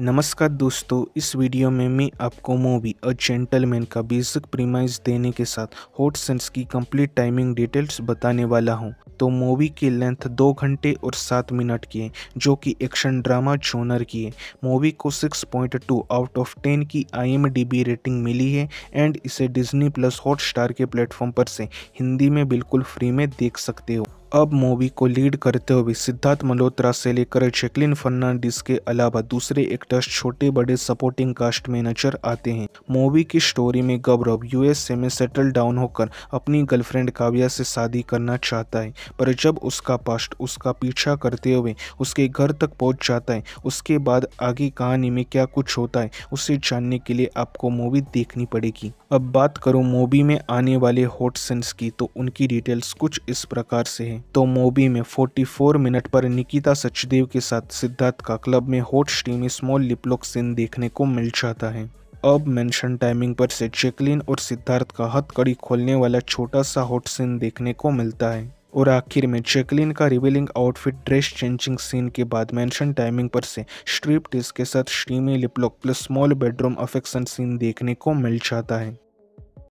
नमस्कार दोस्तों इस वीडियो में मैं आपको मूवी अ जेंटलमैन का बेसिक प्रीमाइज देने के साथ हॉट सेंस की कंप्लीट टाइमिंग डिटेल्स बताने वाला हूं। तो मूवी की लेंथ दो घंटे और सात मिनट की है जो कि एक्शन ड्रामा जोनर की है मूवी को 6.2 आउट ऑफ 10 की आईएमडीबी रेटिंग मिली है एंड इसे डिज्नी प्लस हॉट स्टार के प्लेटफॉर्म पर से हिंदी में बिल्कुल फ्री में देख सकते हो अब मूवी को लीड करते हुए सिद्धार्थ मल्होत्रा से लेकर जैकलिन फर्नांडिस के अलावा दूसरे एक्टर्स छोटे बड़े सपोर्टिंग कास्ट में नजर आते हैं मूवी की स्टोरी में गौरव यूएसए में सेटल डाउन होकर अपनी गर्लफ्रेंड काव्या से शादी करना चाहता है पर जब उसका पास्ट उसका पीछा करते हुए उसके घर तक पहुँच जाता है उसके बाद आगे कहानी में क्या कुछ होता है उसे जानने के लिए आपको मूवी देखनी पड़ेगी अब बात करूँ मूवी में आने वाले हॉट सेंस की तो उनकी डिटेल्स कुछ इस प्रकार से है तो मोबी में 44 मिनट पर निकिता सचदेव के साथ सिद्धार्थ का क्लब में hot steam small lip lock scene देखने को मिल जाता है अब मेंशन टाइमिंग पर से जेकलिन और सिद्धार्थ का हथकड़ी खोलने वाला छोटा सा हॉट सीन देखने को मिलता है और आखिर में जैकलिन का revealing outfit dress changing scene के बाद मेंशन टाइमिंग पर से स्ट्रिप टेस्ट के साथ steamy lip lock plus small bedroom affection scene देखने को मिल जाता है